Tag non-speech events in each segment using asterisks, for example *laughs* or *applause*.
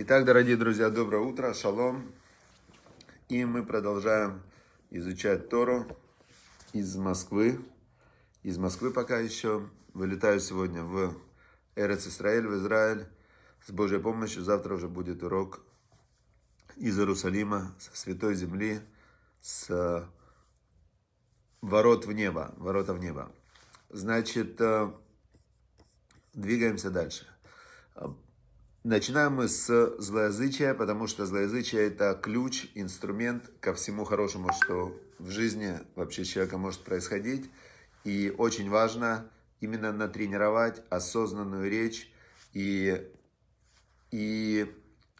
Итак, дорогие друзья, доброе утро, шалом. И мы продолжаем изучать Тору из Москвы. Из Москвы пока еще. Вылетаю сегодня в Эрец Исраиль, в Израиль. С Божьей помощью завтра уже будет урок из Иерусалима, со Святой Земли, с э, ворот в небо, ворота в небо. Значит, э, двигаемся дальше. Начинаем мы с злоязычия, потому что злоязычие это ключ, инструмент ко всему хорошему, что в жизни вообще человека может происходить. И очень важно именно натренировать осознанную речь и, и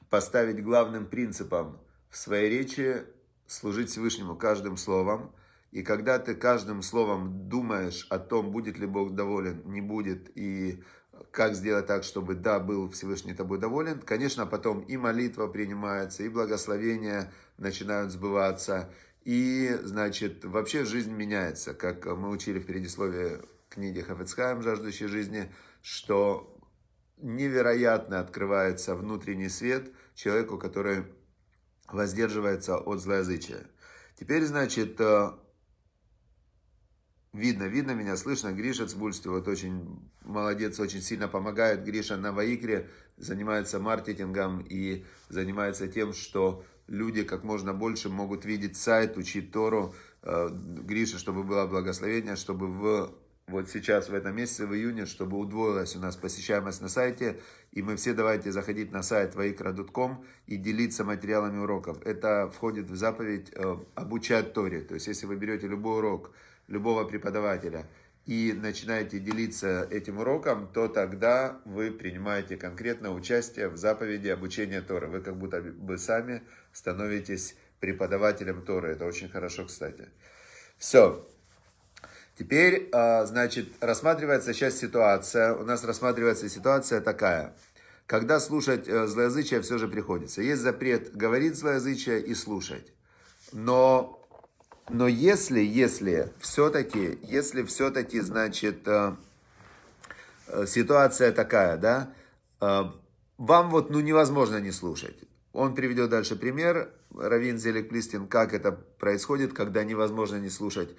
поставить главным принципом в своей речи служить Всевышнему каждым словом. И когда ты каждым словом думаешь о том, будет ли Бог доволен, не будет, и как сделать так, чтобы да, был Всевышний тобой доволен. Конечно, потом и молитва принимается, и благословения начинают сбываться, и, значит, вообще жизнь меняется, как мы учили в предисловии книги Хафицхайм «Жаждущей жизни», что невероятно открывается внутренний свет человеку, который воздерживается от злоязычия. Теперь, значит, э, Видно, видно меня, слышно. Гриша Цбульский вот очень молодец, очень сильно помогает. Гриша на Ваикре занимается маркетингом и занимается тем, что люди как можно больше могут видеть сайт, учить Тору. Э, Гриша, чтобы было благословение, чтобы в вот сейчас, в этом месяце, в июне, чтобы удвоилась у нас посещаемость на сайте. И мы все давайте заходить на сайт vaikra.com и делиться материалами уроков. Это входит в заповедь э, обучать Торе. То есть, если вы берете любой урок, любого преподавателя и начинаете делиться этим уроком, то тогда вы принимаете конкретно участие в заповеди обучения Торы. Вы как будто бы сами становитесь преподавателем Торы. Это очень хорошо, кстати. Все. Теперь, а, значит, рассматривается сейчас ситуация. У нас рассматривается ситуация такая. Когда слушать э, злоязычие все же приходится. Есть запрет говорить злоязычие и слушать. Но но если, если все-таки, если все-таки, значит, э, э, ситуация такая, да, э, вам вот, ну, невозможно не слушать. Он приведет дальше пример, Равин Зелек Листин, как это происходит, когда невозможно не слушать.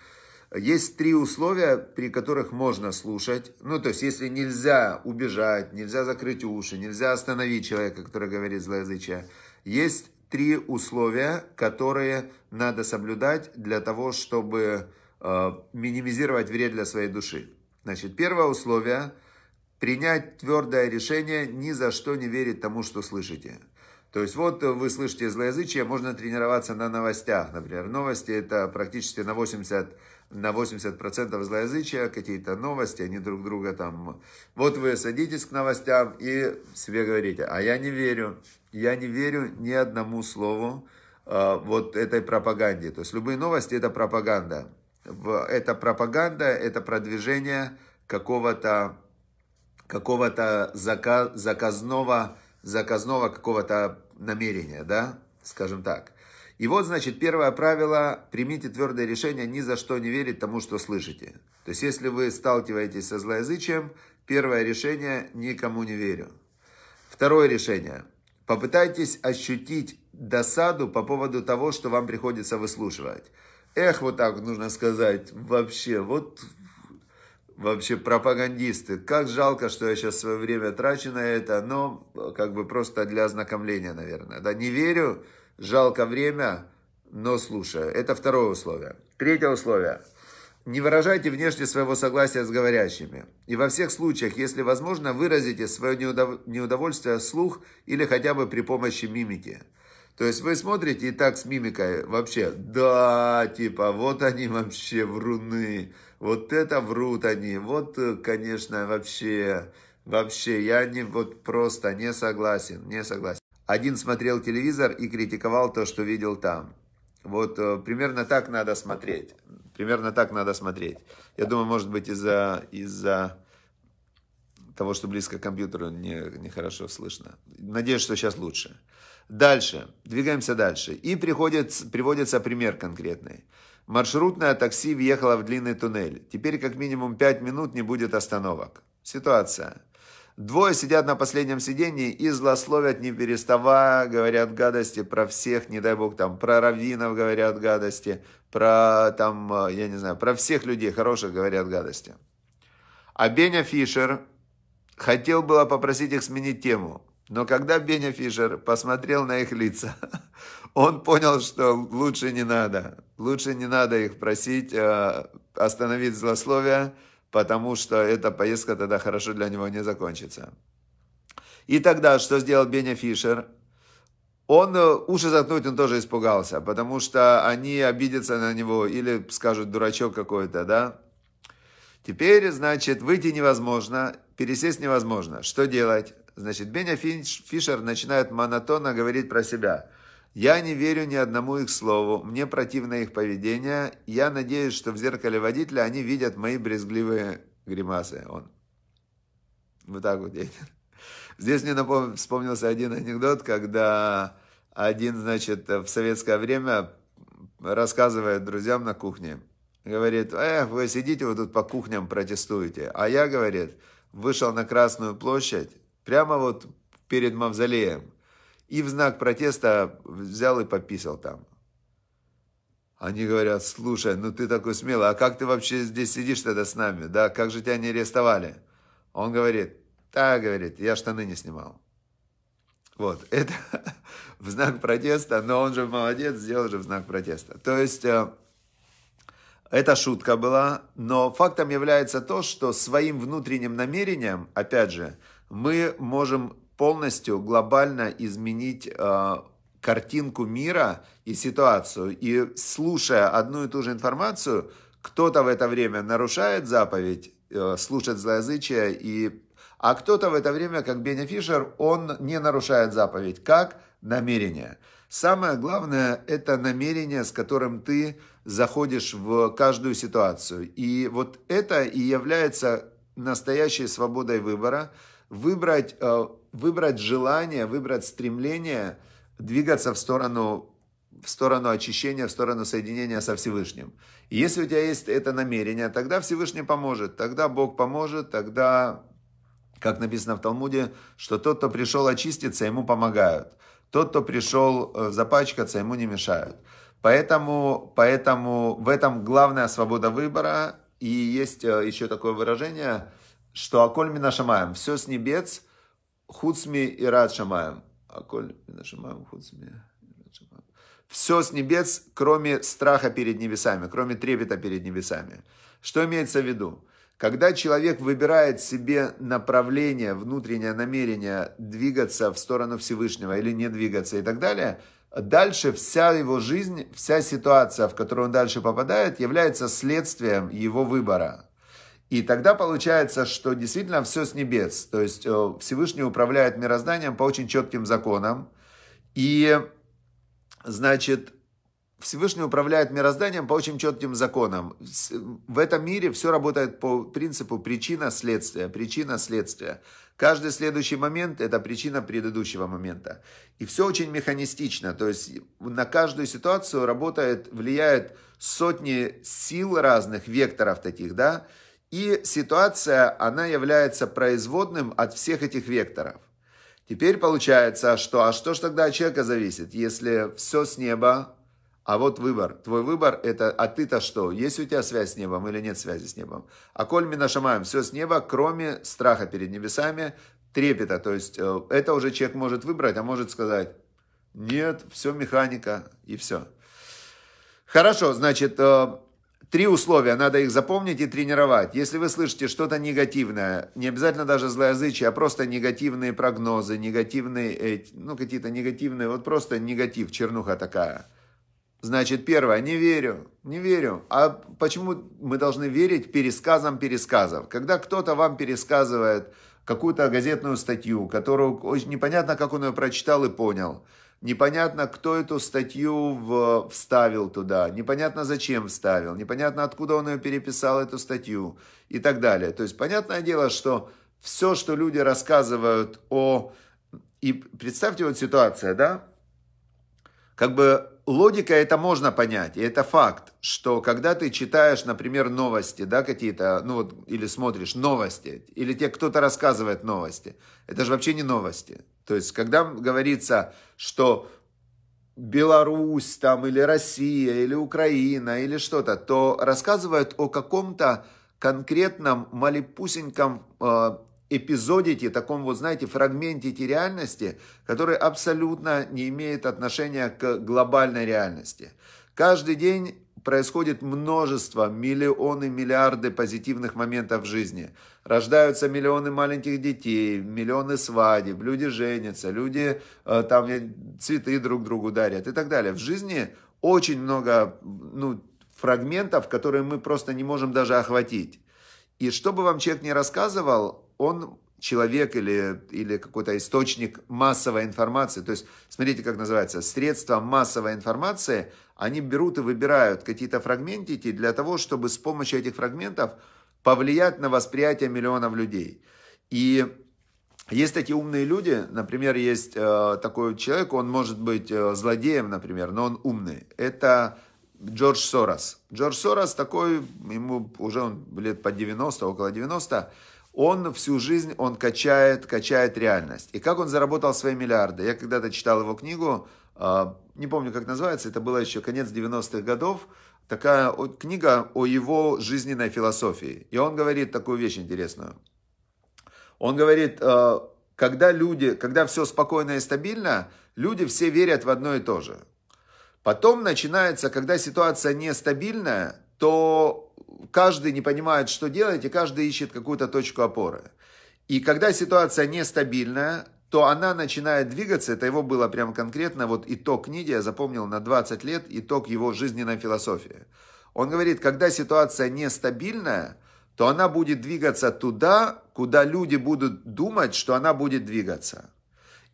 Есть три условия, при которых можно слушать. Ну, то есть, если нельзя убежать, нельзя закрыть уши, нельзя остановить человека, который говорит злоязычие. Есть три условия, которые надо соблюдать для того, чтобы э, минимизировать вред для своей души. Значит, первое условие – принять твердое решение ни за что не верить тому, что слышите. То есть вот вы слышите злоязычие, можно тренироваться на новостях, например. Новости – это практически на 80 на 80% злоязычия, какие-то новости, они друг друга там... Вот вы садитесь к новостям и себе говорите, а я не верю, я не верю ни одному слову а, вот этой пропаганде. То есть любые новости это пропаганда. Это пропаганда, это продвижение какого-то какого-то заказного, заказного какого-то намерения, да, скажем так. И вот, значит, первое правило, примите твердое решение ни за что не верить тому, что слышите. То есть, если вы сталкиваетесь со злоязычием, первое решение – никому не верю. Второе решение – попытайтесь ощутить досаду по поводу того, что вам приходится выслушивать. Эх, вот так нужно сказать, вообще, вот вообще пропагандисты. Как жалко, что я сейчас свое время трачу на это, но э, как бы просто для ознакомления, наверное. Да, не верю, Жалко время, но слушаю. Это второе условие. Третье условие. Не выражайте внешне своего согласия с говорящими. И во всех случаях, если возможно, выразите свое неудов... неудовольствие вслух или хотя бы при помощи мимики. То есть вы смотрите и так с мимикой вообще, да, типа, вот они вообще вруны, вот это врут они, вот, э, конечно, вообще, вообще, я не, вот просто не согласен, не согласен. Один смотрел телевизор и критиковал то, что видел там. Вот э, примерно так надо смотреть. Примерно так надо смотреть. Я думаю, может быть, из-за из, -за, того, что близко к компьютеру, нехорошо не, не хорошо слышно. Надеюсь, что сейчас лучше. Дальше. Двигаемся дальше. И приходит, приводится пример конкретный. Маршрутное такси въехало в длинный туннель. Теперь как минимум 5 минут не будет остановок. Ситуация. Двое сидят на последнем сидении и злословят, не переставая, говорят гадости про всех, не дай бог, там, про раввинов говорят гадости, про, там, э, я не знаю, про всех людей хороших говорят гадости. А Беня Фишер хотел было попросить их сменить тему, но когда Беня Фишер посмотрел на их лица, *laughs* он понял, что лучше не надо, лучше не надо их просить э, остановить злословие, потому что эта поездка тогда хорошо для него не закончится. И тогда что сделал Беня Фишер? Он э, уши заткнуть, он тоже испугался, потому что они обидятся на него или скажут дурачок какой-то, да? Теперь, значит, выйти невозможно, пересесть невозможно. Что делать? Значит, Беня Фишер начинает монотонно говорить про себя – я не верю ни одному их слову, мне противно их поведение. Я надеюсь, что в зеркале водителя они видят мои брезгливые гримасы. Он вот так вот едет. Здесь мне напом... вспомнился один анекдот, когда один, значит, в советское время рассказывает друзьям на кухне. Говорит, эх, вы сидите вот тут по кухням протестуете. А я, говорит, вышел на Красную площадь, прямо вот перед мавзолеем и в знак протеста взял и подписал там. Они говорят, слушай, ну ты такой смелый, а как ты вообще здесь сидишь тогда с нами, да, как же тебя не арестовали? Он говорит, да, говорит, я штаны не снимал. Вот, *laughs* это в знак протеста, но он же молодец, сделал же в знак протеста. То есть, э, это шутка была, но фактом является то, что своим внутренним намерением, опять же, мы можем полностью глобально изменить э, картинку мира и ситуацию. И слушая одну и ту же информацию, кто-то в это время нарушает заповедь, э, слушает злоязычие, и... а кто-то в это время, как Беня Фишер, он не нарушает заповедь. Как? Намерение. Самое главное – это намерение, с которым ты заходишь в каждую ситуацию. И вот это и является настоящей свободой выбора. Выбрать э, выбрать желание, выбрать стремление двигаться в сторону, в сторону очищения, в сторону соединения со Всевышним. И если у тебя есть это намерение, тогда Всевышний поможет, тогда Бог поможет, тогда, как написано в Талмуде, что тот, кто пришел очиститься, ему помогают. Тот, кто пришел э, запачкаться, ему не мешают. Поэтому, поэтому в этом главная свобода выбора. И есть э, еще такое выражение, что «Аколь Минашамаем» – «все с небес», Хуцми и Рад Шамаем. Аколь Минашамаем, Хуцми Все с небес, кроме страха перед небесами, кроме трепета перед небесами. Что имеется в виду? Когда человек выбирает себе направление, внутреннее намерение двигаться в сторону Всевышнего или не двигаться и так далее, дальше вся его жизнь, вся ситуация, в которую он дальше попадает, является следствием его выбора. И тогда получается, что действительно все с небес. То есть э, Всевышний управляет мирозданием по очень четким законам. И, значит, Всевышний управляет мирозданием по очень четким законам. В этом мире все работает по принципу причина-следствие, причина-следствие. Каждый следующий момент – это причина предыдущего момента. И все очень механистично, то есть на каждую ситуацию работает, влияет сотни сил разных, векторов таких, да, и ситуация, она является производным от всех этих векторов. Теперь получается, что, а что ж тогда от человека зависит, если все с неба, а вот выбор. Твой выбор это, а ты-то что? Есть у тебя связь с небом или нет связи с небом? А коль минашамаем, все с неба, кроме страха перед небесами, трепета. То есть э, это уже человек может выбрать, а может сказать, нет, все механика и все. Хорошо, значит, э, Три условия, надо их запомнить и тренировать. Если вы слышите что-то негативное, не обязательно даже злоязычие, а просто негативные прогнозы, негативные, ну какие-то негативные, вот просто негатив, чернуха такая. Значит, первое, не верю, не верю. А почему мы должны верить пересказам пересказов? Когда кто-то вам пересказывает какую-то газетную статью, которую очень непонятно, как он ее прочитал и понял – Непонятно, кто эту статью в, вставил туда, непонятно, зачем вставил, непонятно, откуда он ее переписал, эту статью и так далее. То есть, понятное дело, что все, что люди рассказывают о... И представьте вот ситуация, да? Как бы логика это можно понять, и это факт, что когда ты читаешь, например, новости, да, какие-то, ну вот, или смотришь новости, или тебе кто-то рассказывает новости, это же вообще не новости, то есть, когда говорится, что Беларусь там, или Россия, или Украина, или что-то, то рассказывают о каком-то конкретном малепусеньком э, эпизодите, таком вот, знаете, фрагменте фрагментике реальности, который абсолютно не имеет отношения к глобальной реальности. Каждый день происходит множество, миллионы, миллиарды позитивных моментов в жизни. Рождаются миллионы маленьких детей, миллионы свадеб, люди женятся, люди э, там цветы друг другу дарят и так далее. В жизни очень много ну, фрагментов, которые мы просто не можем даже охватить. И что бы вам человек не рассказывал, он человек или, или какой-то источник массовой информации. То есть, смотрите, как называется, средства массовой информации, они берут и выбирают какие-то фрагментики для того, чтобы с помощью этих фрагментов повлиять на восприятие миллионов людей. И есть такие умные люди, например, есть э, такой человек, он может быть э, злодеем, например, но он умный. Это Джордж Сорос. Джордж Сорос такой, ему уже он лет по 90, около 90, он всю жизнь, он качает, качает реальность. И как он заработал свои миллиарды? Я когда-то читал его книгу, а, не помню, как называется, это было еще конец 90-х годов, такая книга о его жизненной философии. И он говорит такую вещь интересную. Он говорит, а, когда люди, когда все спокойно и стабильно, люди все верят в одно и то же. Потом начинается, когда ситуация нестабильная, то каждый не понимает, что делать, и каждый ищет какую-то точку опоры. И когда ситуация нестабильная, то она начинает двигаться, это его было прям конкретно, вот итог книги я запомнил на 20 лет, итог его жизненной философии. Он говорит, когда ситуация нестабильная, то она будет двигаться туда, куда люди будут думать, что она будет двигаться.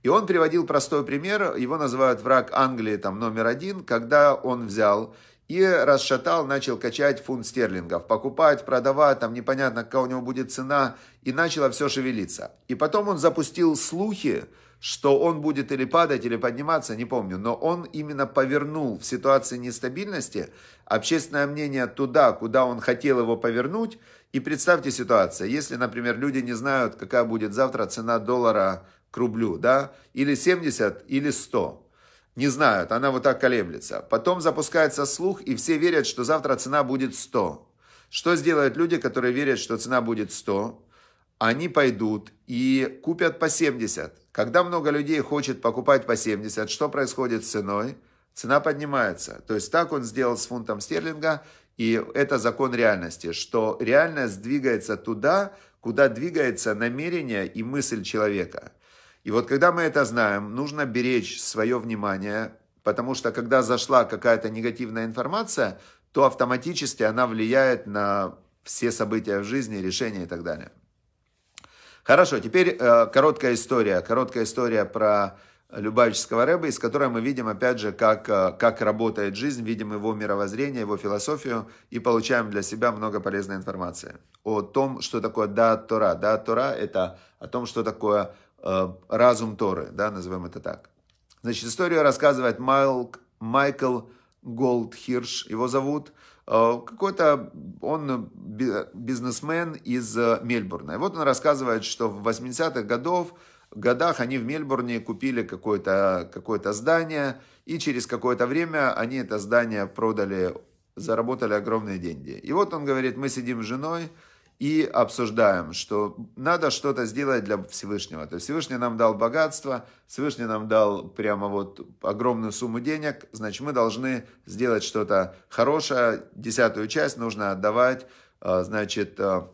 И он приводил простой пример, его называют враг Англии там номер один, когда он взял и расшатал, начал качать фунт стерлингов, покупать, продавать, там непонятно, какая у него будет цена, и начало все шевелиться. И потом он запустил слухи, что он будет или падать, или подниматься, не помню, но он именно повернул в ситуации нестабильности общественное мнение туда, куда он хотел его повернуть. И представьте ситуацию, если, например, люди не знают, какая будет завтра цена доллара к рублю, да, или 70, или 100, не знают, она вот так колеблется. Потом запускается слух, и все верят, что завтра цена будет 100. Что сделают люди, которые верят, что цена будет 100? Они пойдут и купят по 70. Когда много людей хочет покупать по 70, что происходит с ценой? Цена поднимается. То есть так он сделал с фунтом стерлинга, и это закон реальности, что реальность двигается туда, куда двигается намерение и мысль человека – и вот когда мы это знаем, нужно беречь свое внимание, потому что когда зашла какая-то негативная информация, то автоматически она влияет на все события в жизни, решения и так далее. Хорошо, теперь э, короткая история. Короткая история про Любавического Рэба, из которой мы видим, опять же, как, э, как работает жизнь, видим его мировоззрение, его философию и получаем для себя много полезной информации о том, что такое да Тора. Да Тора – это о том, что такое Э, разум Торы, да, назовем это так. Значит, историю рассказывает Майл, Майкл Голдхирш, его зовут. Э, какой-то он э, бизнесмен из Мельбурна. И вот он рассказывает, что в 80-х годов, годах они в Мельбурне купили какое-то какое здание, и через какое-то время они это здание продали, заработали огромные деньги. И вот он говорит, мы сидим с женой, и обсуждаем, что надо что-то сделать для Всевышнего. То есть Всевышний нам дал богатство, Всевышний нам дал прямо вот огромную сумму денег, значит, мы должны сделать что-то хорошее, десятую часть нужно отдавать, а, значит, а,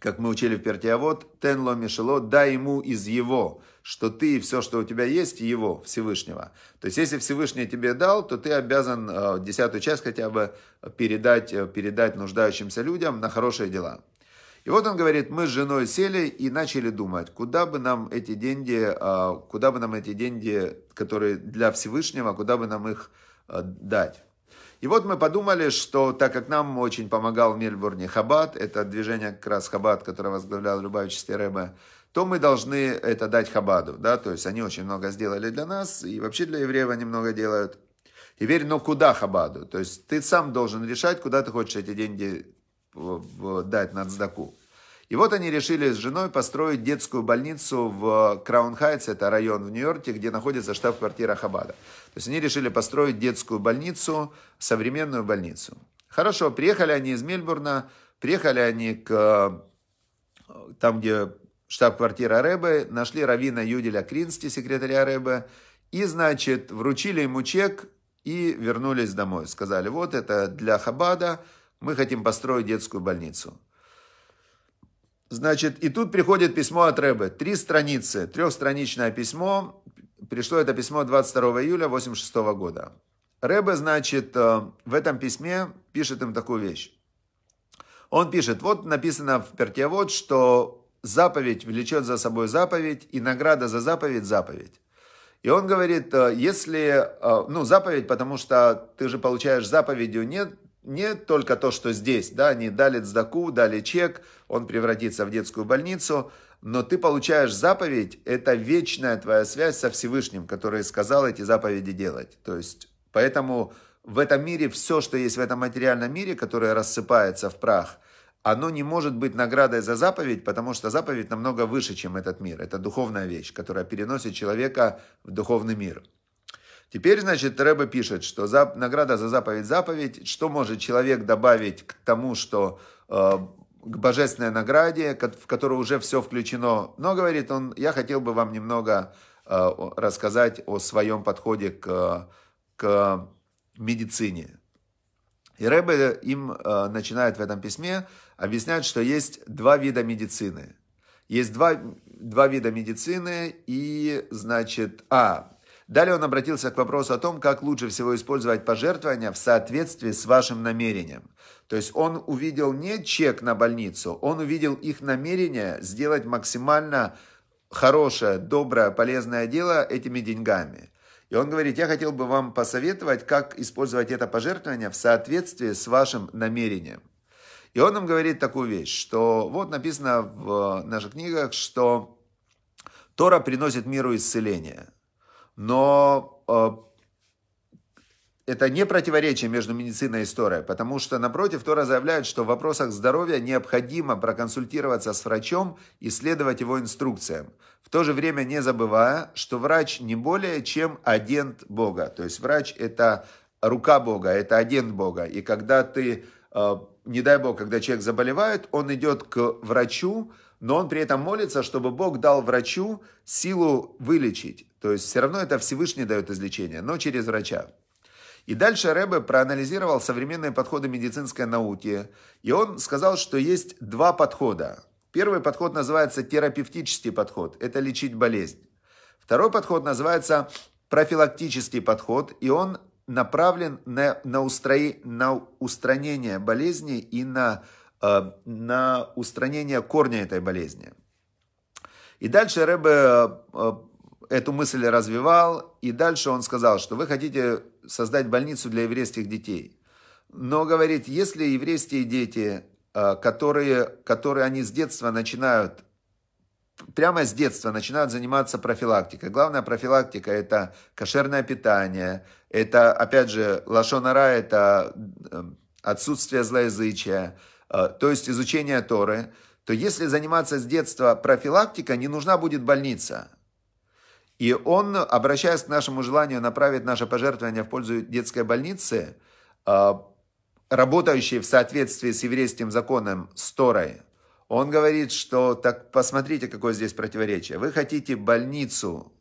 как мы учили в Пертиавод, «Тенло Мишело, дай ему из его» что ты и все, что у тебя есть, его, Всевышнего. То есть, если Всевышний тебе дал, то ты обязан а, десятую часть хотя бы передать, передать нуждающимся людям на хорошие дела. И вот он говорит, мы с женой сели и начали думать, куда бы нам эти деньги, а, куда бы нам эти деньги, которые для Всевышнего, куда бы нам их а, дать. И вот мы подумали, что так как нам очень помогал в Мельбурне Хаббат, это движение как раз Хаббат, которое возглавлял Любавич Стереба, то мы должны это дать Хабаду, да, то есть они очень много сделали для нас, и вообще для евреев они много делают. Теперь, но ну, куда Хабаду? То есть ты сам должен решать, куда ты хочешь эти деньги дать нацдаку. И вот они решили с женой построить детскую больницу в краун это район в Нью-Йорке, где находится штаб-квартира Хабада. То есть они решили построить детскую больницу, современную больницу. Хорошо, приехали они из Мельбурна, приехали они к э, там, где штаб-квартира Рэбе, нашли Равина Юделя Крински, секретаря Рэбе, и, значит, вручили ему чек и вернулись домой. Сказали, вот это для Хабада, мы хотим построить детскую больницу. Значит, и тут приходит письмо от Рэбе. Три страницы, трехстраничное письмо. Пришло это письмо 22 июля 86 года. Рэбе, значит, э, в этом письме пишет им такую вещь. Он пишет, вот написано в перке вот, что заповедь влечет за собой заповедь, и награда за заповедь – заповедь. И он говорит, «Э, если, э, ну, заповедь, потому что ты же получаешь заповедью, нет, не только то, что здесь, да, они дали сдаку, дали чек, он превратится в детскую больницу, но ты получаешь заповедь, это вечная твоя связь со Всевышним, который сказал эти заповеди делать. То есть, поэтому в этом мире все, что есть в этом материальном мире, которое рассыпается в прах, оно не может быть наградой за заповедь, потому что заповедь намного выше, чем этот мир. Это духовная вещь, которая переносит человека в духовный мир. Теперь, значит, Рэба пишет, что за, награда за заповедь заповедь, что может человек добавить к тому, что э, к божественной награде, в которую уже все включено. Но, говорит он, я хотел бы вам немного э, рассказать о своем подходе к, к медицине. И Рэбе им э, начинает в этом письме объяснять, что есть два вида медицины. Есть два, два вида медицины и, значит, а, Далее он обратился к вопросу о том, как лучше всего использовать пожертвования в соответствии с вашим намерением. То есть он увидел не чек на больницу, он увидел их намерение сделать максимально хорошее, доброе, полезное дело этими деньгами. И он говорит, я хотел бы вам посоветовать, как использовать это пожертвование в соответствии с вашим намерением. И он нам говорит такую вещь, что вот написано в э, наших книгах, что Тора приносит миру исцеление но э, это не противоречие между медициной и историей, потому что, напротив, Тора заявляет, что в вопросах здоровья необходимо проконсультироваться с врачом и следовать его инструкциям, в то же время не забывая, что врач не более чем агент Бога. То есть врач – это рука Бога, это агент Бога. И когда ты, э, не дай Бог, когда человек заболевает, он идет к врачу, но он при этом молится, чтобы Бог дал врачу силу вылечить. То есть все равно это Всевышний дает излечение, но через врача. И дальше Рэбе проанализировал современные подходы медицинской науки, и он сказал, что есть два подхода. Первый подход называется терапевтический подход, это лечить болезнь. Второй подход называется профилактический подход, и он направлен на, на, устрои, на устранение болезни и на Э, на устранение корня этой болезни. И дальше Рэбе э, э, эту мысль развивал, и дальше он сказал, что вы хотите создать больницу для еврейских детей. Но, говорит, если еврейские дети, которые, которые они с детства начинают, прямо с детства начинают заниматься профилактикой. Главная профилактика – это кошерное питание, это, опять же, лошонара – это отсутствие злоязычия – а, то есть изучение Торы, то если заниматься с детства профилактика, не нужна будет больница. И он, обращаясь к нашему желанию направить наше пожертвование в пользу детской больницы, а, работающей в соответствии с еврейским законом с Торой, он говорит, что так посмотрите, какое здесь противоречие. Вы хотите больницу,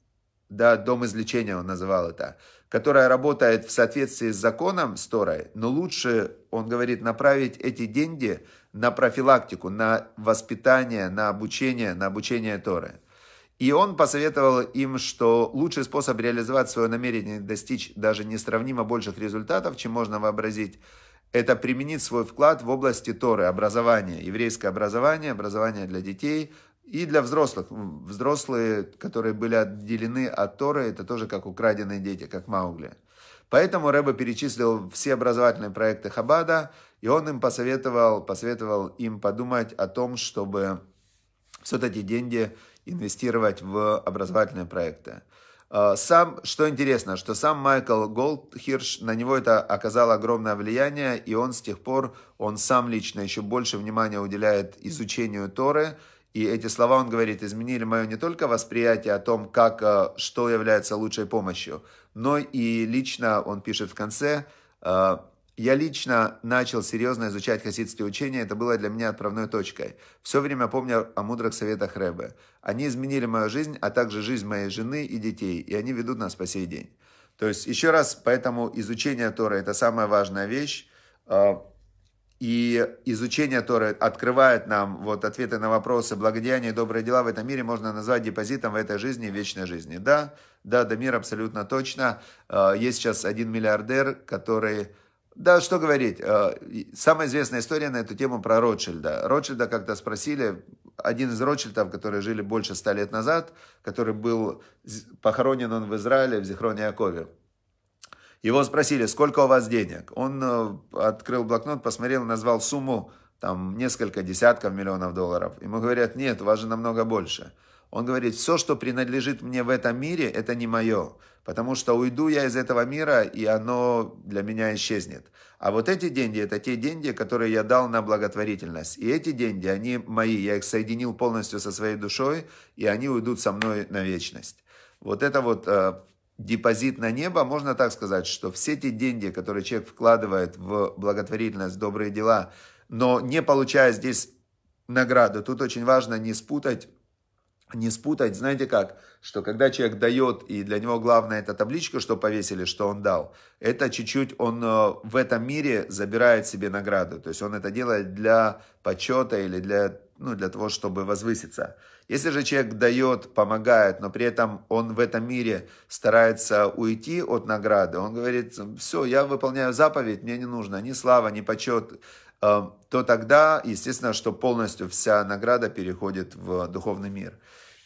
да, дом излечения он называл это, которая работает в соответствии с законом с Торой, но лучше, он говорит, направить эти деньги на профилактику, на воспитание, на обучение, на обучение Торы. И он посоветовал им, что лучший способ реализовать свое намерение достичь даже несравнимо больших результатов, чем можно вообразить, это применить свой вклад в области Торы, образования, еврейское образование, образование для детей, и для взрослых. Взрослые, которые были отделены от Торы, это тоже как украденные дети, как Маугли. Поэтому Рэба перечислил все образовательные проекты Хабада, и он им посоветовал, посоветовал им подумать о том, чтобы все эти деньги инвестировать в образовательные проекты. А, сам, что интересно, что сам Майкл Голдхирш, на него это оказало огромное влияние, и он с тех пор, он сам лично еще больше внимания уделяет изучению Торы, и эти слова, он говорит, изменили мое не только восприятие о том, как, э, что является лучшей помощью, но и лично, он пишет в конце, э, я лично начал серьезно изучать хасидские учения, это было для меня отправной точкой. Все время помню о мудрых советах Рэбе. Они изменили мою жизнь, а также жизнь моей жены и детей, и они ведут нас по сей день. То есть, еще раз, поэтому изучение Тора – это самая важная вещь. Э, и изучение Торы открывает нам вот ответы на вопросы благодеяния и добрые дела в этом мире можно назвать депозитом в этой жизни и вечной жизни. Да, да, Дамир, абсолютно точно. Э, есть сейчас один миллиардер, который... Да, что говорить. Э, самая известная история на эту тему про Ротшильда. Ротшильда как-то спросили, один из Ротшильдов, которые жили больше ста лет назад, который был похоронен он в Израиле, в Зихроне Якове. Его спросили, сколько у вас денег? Он э, открыл блокнот, посмотрел, назвал сумму, там, несколько десятков миллионов долларов. Ему говорят, нет, у вас же намного больше. Он говорит, все, что принадлежит мне в этом мире, это не мое, потому что уйду я из этого мира, и оно для меня исчезнет. А вот эти деньги, это те деньги, которые я дал на благотворительность. И эти деньги, они мои, я их соединил полностью со своей душой, и они уйдут со мной на вечность. Вот это вот э, депозит на небо, можно так сказать, что все те деньги, которые человек вкладывает в благотворительность, добрые дела, но не получая здесь награду, тут очень важно не спутать не спутать, знаете как, что когда человек дает, и для него главное это табличка, что повесили, что он дал, это чуть-чуть он э, в этом мире забирает себе награду. То есть он это делает для почета или для, ну, для того, чтобы возвыситься. Если же человек дает, помогает, но при этом он в этом мире старается уйти от награды, он говорит, все, я выполняю заповедь, мне не нужно ни слава, ни почет, эм, то тогда, естественно, что полностью вся награда переходит в духовный мир.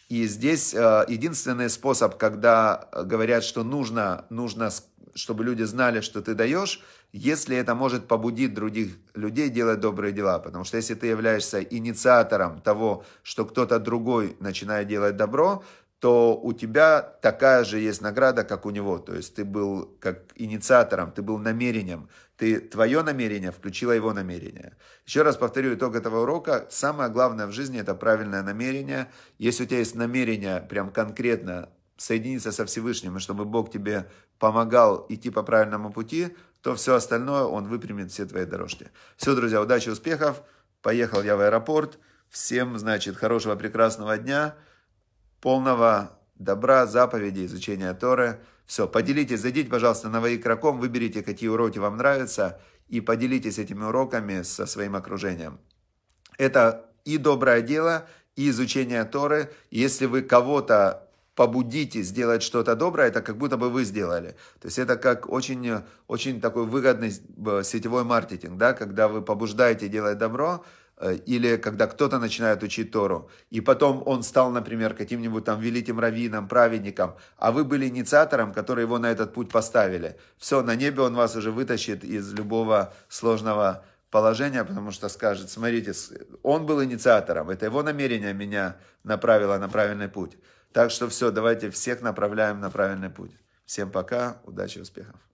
И здесь э, единственный способ, когда э, говорят, что нужно, нужно чтобы люди знали, что ты даешь, если это может побудить других людей делать добрые дела. Потому что если ты являешься инициатором того, что кто-то другой начинает делать добро, то у тебя такая же есть награда, как у него. То есть ты был как инициатором, ты был намерением. Ты, твое намерение включило его намерение. Еще раз повторю итог этого урока. Самое главное в жизни – это правильное намерение. Если у тебя есть намерение прям конкретно соединиться со Всевышним, и чтобы Бог тебе помогал идти по правильному пути, то все остальное он выпрямит все твои дорожки. Все, друзья, удачи, успехов. Поехал я в аэропорт. Всем, значит, хорошего, прекрасного дня, полного добра, заповеди, изучения Торы. Все, поделитесь, зайдите, пожалуйста, на воикроком, выберите, какие уроки вам нравятся, и поделитесь этими уроками со своим окружением. Это и доброе дело, и изучение Торы. Если вы кого-то побудите сделать что-то доброе, это как будто бы вы сделали. То есть это как очень, очень такой выгодный э, сетевой маркетинг, да, когда вы побуждаете делать добро, э, или когда кто-то начинает учить Тору, и потом он стал, например, каким-нибудь там великим раввином, праведником, а вы были инициатором, который его на этот путь поставили. Все, на небе он вас уже вытащит из любого сложного положения, потому что скажет, смотрите, он был инициатором, это его намерение меня направило на правильный путь. Так что все, давайте всех направляем на правильный путь. Всем пока, удачи, успехов.